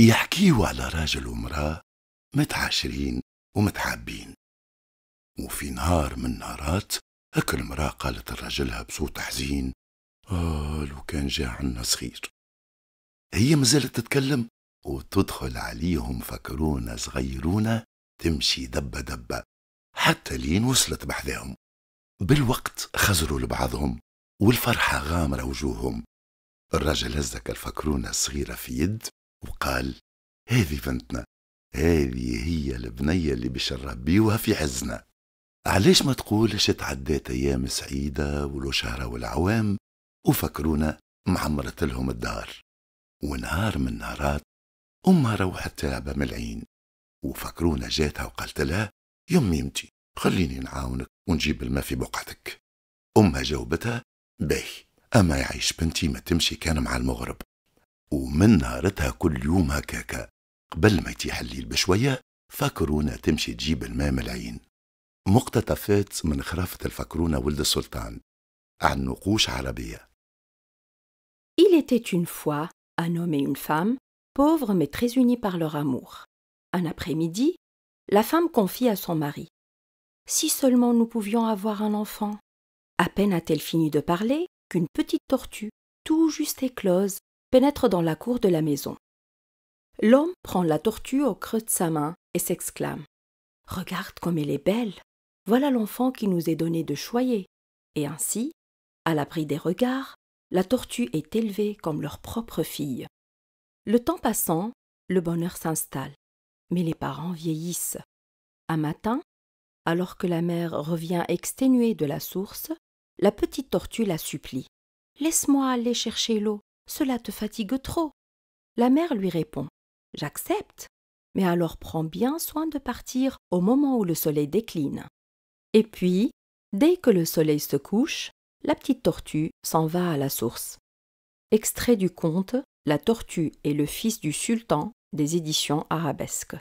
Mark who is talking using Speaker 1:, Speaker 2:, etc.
Speaker 1: يحكيوا على راجل ومرأة متعاشرين ومتحابين وفي نهار من النهارات هك المرأة قالت لراجلها بصوت حزين آه لو كان جا عنا صغير هي مازالت تتكلم وتدخل عليهم فكرونا صغيرونا تمشي دبة دبة حتى لين وصلت بحذاهم بالوقت خزروا لبعضهم والفرحة غامرة وجوههم الرجل هزك الفكرونة الصغيرة في يد وقال هذه بنتنا هذه هي البنية اللي باش نربيوها في عزنا علاش ما تقولش تعدات أيام سعيدة ولو شهر والعوام وفكرونا معمرت لهم الدار ونهار من نهارات أمها روحت تعبة من العين وفكرونا جاتها وقالت لها يمي امتي خليني نعاونك ونجيب الماء في بقعتك أمها جاوبتها باهي أما يعيش بنتي ما تمشي كان مع المغرب ومن نهارتها كل يوم هكاكا قبل ما يتيح الليل بشوية فكرونة تمشي تجيب الماء ملعين مقتطفات من خرافة الفكرونة ولد السلطان عن نقوش عربية
Speaker 2: Il était une fois un homme et une femme, pauvres mais très unis par leur amour. Un après-midi, la femme confie à son mari Si seulement nous pouvions avoir un enfant À peine a-t-elle fini de parler qu'une petite tortue, tout juste éclose, pénètre dans la cour de la maison. L'homme prend la tortue au creux de sa main et s'exclame Regarde comme elle est belle Voilà l'enfant qui nous est donné de choyer. Et ainsi, à l'abri des regards, la tortue est élevée comme leur propre fille. Le temps passant, le bonheur s'installe. Mais les parents vieillissent. Un matin, alors que la mère revient exténuée de la source, la petite tortue la supplie. Laisse-moi aller chercher l'eau. Cela te fatigue trop. La mère lui répond J'accepte, mais alors prends bien soin de partir au moment où le soleil décline. Et puis, dès que le soleil se couche, la petite tortue s'en va à la source. Extrait du conte La tortue et le fils du sultan des éditions arabesques.